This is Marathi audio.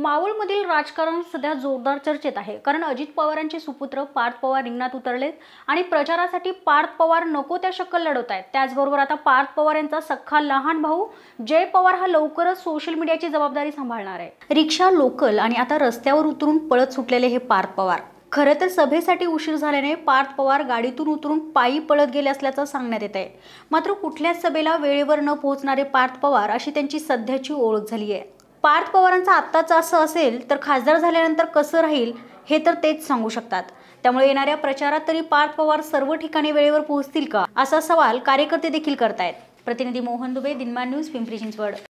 मावळमधील राजकारण सध्या जोरदार चर्चेत आहे कारण अजित पवारांचे सुपुत्र पार्थ पवार रिंगणात उतरलेत आणि प्रचारासाठी पार्थ पवार नको त्या शक्कल लढवत आहेत त्याचबरोबर आता पार्थ पवार यांचा सख्खा लहान भाऊ जय पवार हा लवकरच सोशल मीडियाची जबाबदारी सांभाळणार आहे रिक्षा लोकल आणि आता रस्त्यावर उतरून पळत सुटलेले हे पार्थ पवार खरं तर सभेसाठी उशीर झाल्याने पार्थ पवार गाडीतून उतरून पायी पळत गेले असल्याचं सांगण्यात येत आहे मात्र कुठल्याच सभेला वेळेवर न पोहोचणारे पार्थ पवार अशी त्यांची सध्याची ओळख झाली आहे पार्थ पवारांचं आत्ताचं असं असेल तर खासदार झाल्यानंतर कसं राहील हे तर तेच सांगू शकतात त्यामुळे येणाऱ्या प्रचारात तरी पार्थ पवार सर्व ठिकाणी वेळेवर पोहोचतील का असा सवाल कार्यकर्ते देखील करतायत प्रतिनिधी मोहन दुबे दिनमान न्यूज पिंपरी चिंचवड